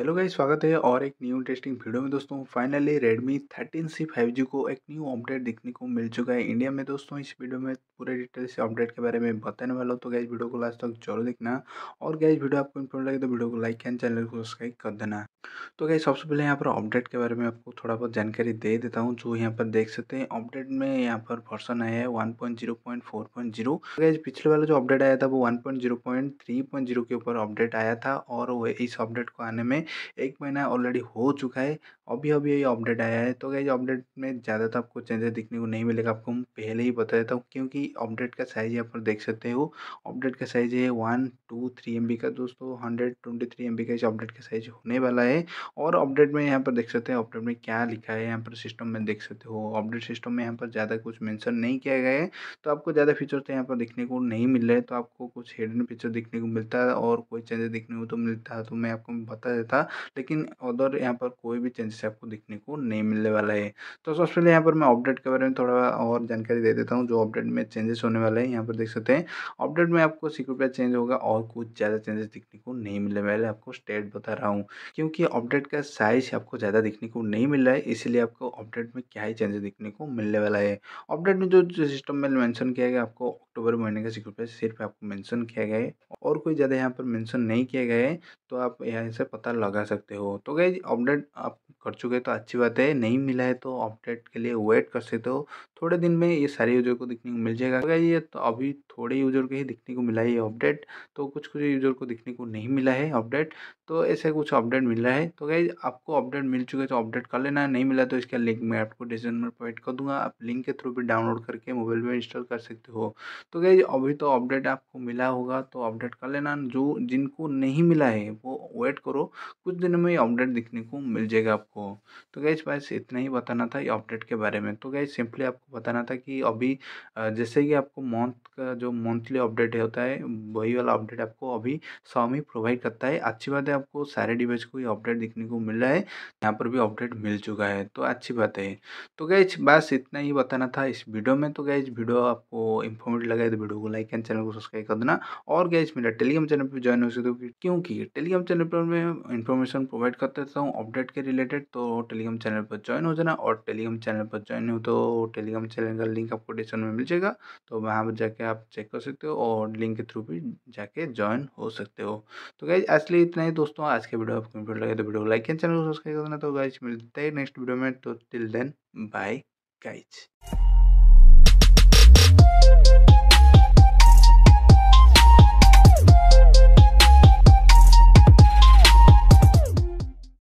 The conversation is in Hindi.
हेलो गाइस स्वागत है और एक न्यू इंटरेस्टिंग वीडियो में दोस्तों finally Redmi thirteen C five G को एक न्यू अपडेट देखने को मिल चुका है इंडिया में दोस्तों इस वीडियो में पूरे डिटेल से अपडेट के बारे में बताने वाला हूँ तो गाइस वीडियो को लास्ट तक जरूर देखना और गाइस वीडियो आपको इंपोर्ट लगे तो वीडियो को लाइक एंड चैनल को सब्सक्राइब कर देना तो गाइस सबसे पहले यहाँ पर अपडेट के बारे में आपको थोड़ा बहुत जानकारी दे देता हूँ जो यहाँ पर देख सकते हैं अपडेट में यहाँ पर वर्सन आया है one point zero point four point zero guys पिछले वाला जो अपडेट आया था वो one point zero point three point zero के ऊपर अपडेट आया था और इस अपडेट को आने में एक महीना ऑलरेडी हो चुका है अभी अभी ये अपडेट आया है तो क्या अपडेट में ज़्यादा तो आपको चेंजेस दिखने को नहीं मिलेगा आपको पहले ही बता देता हूँ क्योंकि अपडेट का साइज़ यहाँ पर देख सकते हो अपडेट का साइज़ है वन टू थ्री एम का दोस्तों हंड्रेड ट्वेंटी थ्री एम का इस अपडेट का साइज़ होने वाला है और अपडेट में यहाँ पर देख सकते हैं अपडेट में क्या लिखा है यहाँ पर सिस्टम में देख सकते हो अपडेट सिस्टम में यहाँ पर ज़्यादा कुछ मैंसन नहीं किया गया है तो आपको ज़्यादा फीचर तो यहाँ पर दिखने को नहीं मिल रहे तो आपको कुछ हिडन फीचर दिखने को मिलता है और कोई चेंजेस दिखने को तो मिलता है तो मैं आपको बता देता था लेकिन अदर यहाँ पर कोई भी चेंजेस आपको देखने को नहीं मिलने वाला है तो सबसे पहले यहाँ पर मैं अपडेट के बारे में थोड़ा और जानकारी दे देता हूँ जो अपडेट में चेंजेस होने वाला है यहाँ पर देख सकते हैं अपडेट में आपको सिक्योरिटी चेंज होगा और कुछ ज़्यादा चेंजेस दिखने को नहीं मिलने वाले आपको स्टेट बता रहा हूँ क्योंकि अपडेट का साइज आपको ज़्यादा दिखने को नहीं मिल रहा है इसलिए आपको अपडेट में क्या ही चेंजेस दिखने को मिलने वाला है अपडेट में जो सिस्टम में मैंशन किया गया आपको अक्टूबर महीने का सिक्योरिटी सिर्फ आपको मैंशन किया गया है और कोई ज़्यादा यहाँ पर मैंशन नहीं किया गया है तो आप यहाँ से पता लगा सकते हो तो गई अपडेट आप कर चुके हैं तो अच्छी बात है नहीं मिला है तो अपडेट के लिए वेट कर सकते हो थोड़े दिन में ये सारे यूज़र को देखने को मिल जाएगा अगर ये तो अभी थोड़े यूज़र को ही दिखने को मिला है ये अपडेट तो कुछ कुछ यूज़र को दिखने को नहीं मिला है अपडेट तो ऐसे कुछ अपडेट मिल रहा है तो गाइज आपको अपडेट मिल चुके तो अपडेट कर लेना नहीं मिला तो इसका लिंक मैं आपको डिस्क्रिप्शन में प्रोवाइड कर दूंगा आप लिंक के थ्रू भी डाउनलोड करके मोबाइल में इंस्टॉल कर सकते हो तो गाइज अभी तो अपडेट आपको मिला होगा तो अपडेट कर लेना जो जिनको नहीं मिला है वो वेट करो कुछ दिनों में अपडेट दिखने को मिल जाएगा आपको आपको तो गैस बस इतना ही बताना था ये अपडेट के बारे में तो गैस सिंपली आपको बताना था कि अभी जैसे कि आपको मंथ का जो मंथली अपडेट होता है वही वाला अपडेट आपको अभी स्वामी प्रोवाइड करता है अच्छी बात है आपको सारे डिवाइस को ये अपडेट देखने को मिल रहा है यहाँ पर भी अपडेट मिल चुका है तो अच्छी बात है तो गैज बस इतना ही बताना था इस वीडियो में तो गैज वीडियो आपको इंफॉर्मेटिव लगा तो वीडियो को लाइक एंड चैनल को सब्सक्राइब कर देना और गैस मेरा टेलीग्राम चैनल पर ज्वाइन हो सकते हो क्योंकि टेलीग्राम चैनल पर मैं इन्फॉर्मेशन प्रोवाइड करता रहता हूँ अपडेट के रिलेटेड रिलेटेड तो टेलीग्राम चैनल पर ज्वाइन हो जाना और टेलीग्राम चैनल पर ज्वाइन हो तो टेलीग्राम चैनल का लिंक आपको डिस्क्रिप्शन में मिल जाएगा तो वहाँ पर जाके आप चेक कर सकते हो और लिंक के थ्रू भी जाके ज्वाइन हो सकते हो तो गाइज इसलिए इतना ही दोस्तों आज के वीडियो आपको वीडियो लगे तो वीडियो को लाइक एंड चैनल को सब्सक्राइब कर देना तो गाइज मिलते हैं नेक्स्ट वीडियो में तो टिल देन बाय गाइज